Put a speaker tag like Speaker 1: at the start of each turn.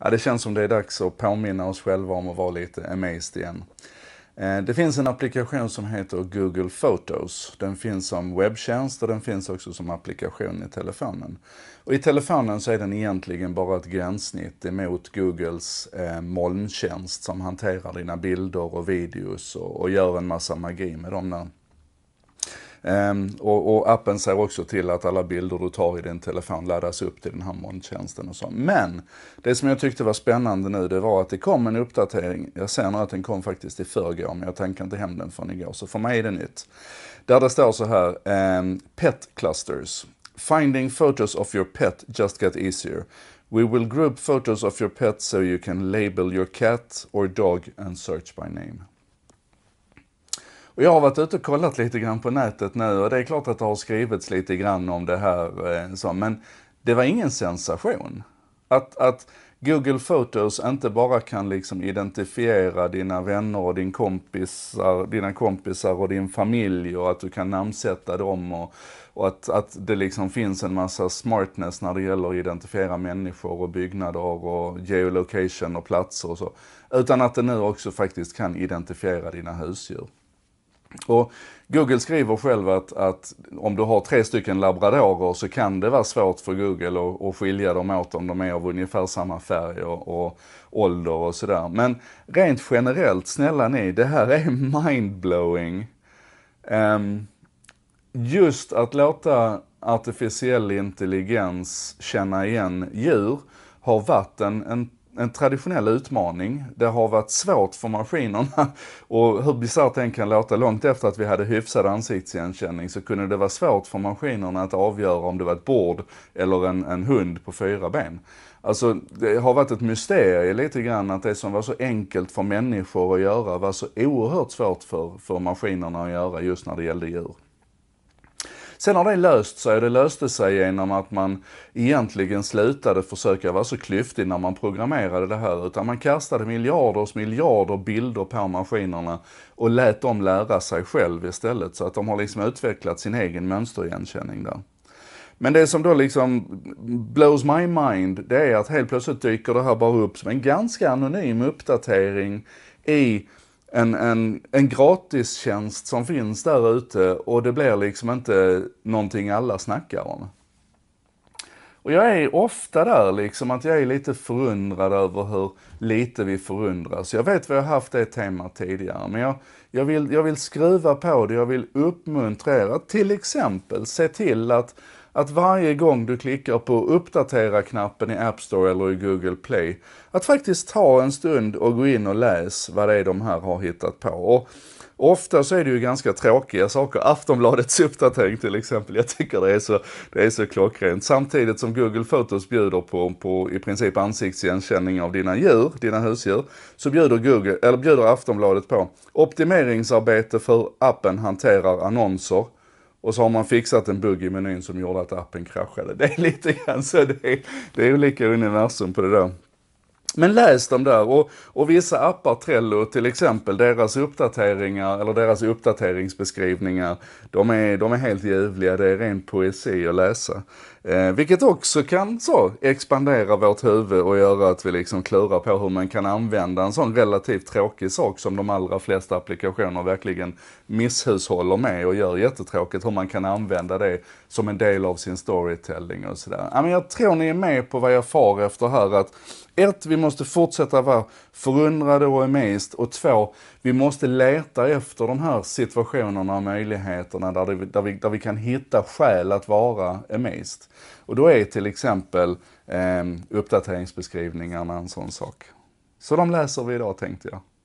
Speaker 1: Ja, det känns som det är dags att påminna oss själva om att vara lite amazed igen. Eh, det finns en applikation som heter Google Photos. Den finns som webbtjänst och den finns också som applikation i telefonen. Och I telefonen så är den egentligen bara ett gränssnitt emot Googles eh, molntjänst som hanterar dina bilder och videos och, och gör en massa magi med dem. Um, och, och, appen ser också till att alla bilder du tar i din telefon laddas upp till den här molntjänsten och så. Men det som jag tyckte var spännande nu det var att det kom en uppdatering. Jag ser nu att den kom faktiskt i förrgår men jag tankade inte hem den förrän igår. Så för mig är det nytt. Där det står så här, um, Pet Clusters. Finding photos of your pet just got easier. We will group photos of your pet so you can label your cat or dog and search by name. Och jag har varit ute och kollat lite grann på nätet nu och det är klart att det har skrivits lite grann om det här. Eh, så, men det var ingen sensation. Att, att Google Photos inte bara kan liksom identifiera dina vänner och din kompisar, dina kompisar och din familj och att du kan namnsätta dem och, och att, att det liksom finns en massa smartness när det gäller att identifiera människor och byggnader och geolocation och platser och så. Utan att det nu också faktiskt kan identifiera dina husdjur. Och Google skriver själv att, att, om du har tre stycken labradorer så kan det vara svårt för Google att, att skilja dem åt om de är av ungefär samma färg och, och ålder och sådär. Men rent generellt, snälla ni, det här är mindblowing. Um, just att låta artificiell intelligens känna igen djur har varit en, en en traditionell utmaning. Det har varit svårt för maskinerna och hur bisarrt den kan låta, långt efter att vi hade hyfsad ansiktsigenkänning så kunde det vara svårt för maskinerna att avgöra om det var ett bord eller en, en hund på fyra ben. Alltså det har varit ett mysterium lite grann att det som var så enkelt för människor att göra var så oerhört svårt för, för maskinerna att göra just när det gällde djur. Sen har det löst sig och det löste sig genom att man egentligen slutade försöka vara så klyftig när man programmerade det här utan man kastade miljarders miljarder bilder på maskinerna och lät dem lära sig själv istället så att de har liksom utvecklat sin egen mönsterigenkänning där. Men det som då liksom blows my mind, det är att helt plötsligt dyker det här bara upp som en ganska anonym uppdatering i en, en, en gratistjänst som finns där ute och det blir liksom inte någonting alla snackar om. Och jag är ofta där liksom att jag är lite förundrad över hur lite vi förundras. Jag vet vi har haft det temat tidigare men jag, jag, vill, jag vill skruva på det, jag vill uppmuntra er att till exempel se till att att varje gång du klickar på uppdatera-knappen i App Store eller i Google Play, att faktiskt ta en stund och gå in och läs vad det är de här har hittat på. Och Ofta så är det ju ganska tråkiga saker. Aftonbladets uppdatering till exempel. Jag tycker det är så, det är så klockrent. Samtidigt som Google Photos bjuder på, på i princip ansiktsigenkänning av dina djur, dina husdjur, så bjuder, Google, eller bjuder Aftonbladet på optimeringsarbete för appen hanterar annonser och så har man fixat en bugg i menyn som gjorde att appen kraschade. Det är lite grann så, det är, det är olika universum på det där. Men läs dem där och, och vissa appar, Trello till exempel, deras uppdateringar eller deras uppdateringsbeskrivningar, de är, de är helt ljuvliga, det är ren poesi att läsa. Eh, vilket också kan så expandera vårt huvud och göra att vi liksom klurar på hur man kan använda en sån relativt tråkig sak som de allra flesta applikationer verkligen misshushåller med och gör jättetråkigt, hur man kan använda det som en del av sin storytelling och sådär. Jag tror ni är med på vad jag far efter här, att ett, vi måste fortsätta vara förundrade och amazed. Och två, vi måste leta efter de här situationerna och möjligheterna där, det, där, vi, där vi kan hitta skäl att vara amazed. Och då är till exempel eh, uppdateringsbeskrivningarna en sån sak. Så de läser vi idag tänkte jag.